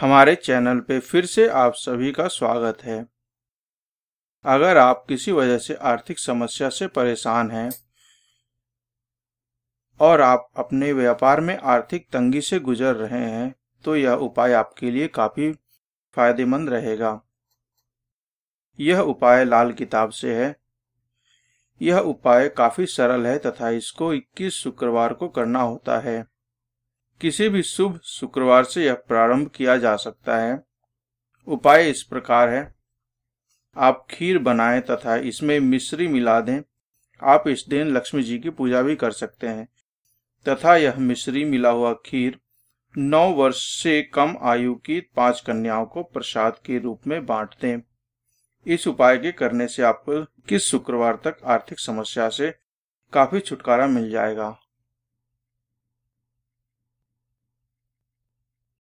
हमारे चैनल पे फिर से आप सभी का स्वागत है अगर आप किसी वजह से आर्थिक समस्या से परेशान हैं और आप अपने व्यापार में आर्थिक तंगी से गुजर रहे हैं तो यह उपाय आपके लिए काफी फायदेमंद रहेगा यह उपाय लाल किताब से है यह उपाय काफी सरल है तथा इसको 21 शुक्रवार को करना होता है किसी भी शुभ शुक्रवार से यह प्रारंभ किया जा सकता है उपाय इस प्रकार है आप खीर बनाएं तथा इसमें मिश्री मिला दें आप इस दिन लक्ष्मी जी की पूजा भी कर सकते हैं तथा यह मिश्री मिला हुआ खीर नौ वर्ष से कम आयु की पांच कन्याओं को प्रसाद के रूप में बांट दें इस उपाय के करने से आपको किस शुक्रवार तक आर्थिक समस्या से काफी छुटकारा मिल जाएगा